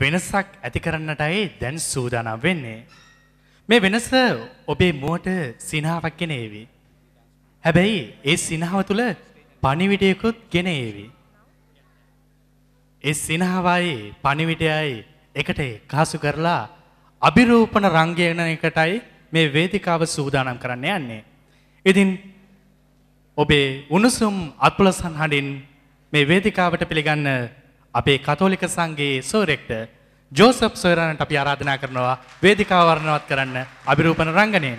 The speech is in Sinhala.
වෙනසක් ඇති කරන්නටයි දැන් සූදානම් වෙන්නේ. මේ වෙනස ඔබේ මුවට සිනාවක් ගෙන ඒවි. හැබැයි ඒ සිනාව තුළ පණිවිඩයකුත් ගෙන ඒවි. ඒ සිනාවයි පණිවිඩයයි එකට කාසු කරලා අභිරූපණ රංගයන එකටයි මේ වේදිකාව සූදානම් කරන්න යන්නේ. ඉතින් ඔබේ උණුසුම් අත්පුලසන් හඬින් මේ වේදිකාවට පිළිගන්න අපේ කතෝලික සංගේ සෝරෙක්ට ජෝසප් සොයරණට අපි ආරාධනා කරනවා වේදිකාවරණවත් කරන්න අභිරූපණ රංගනයෙන්.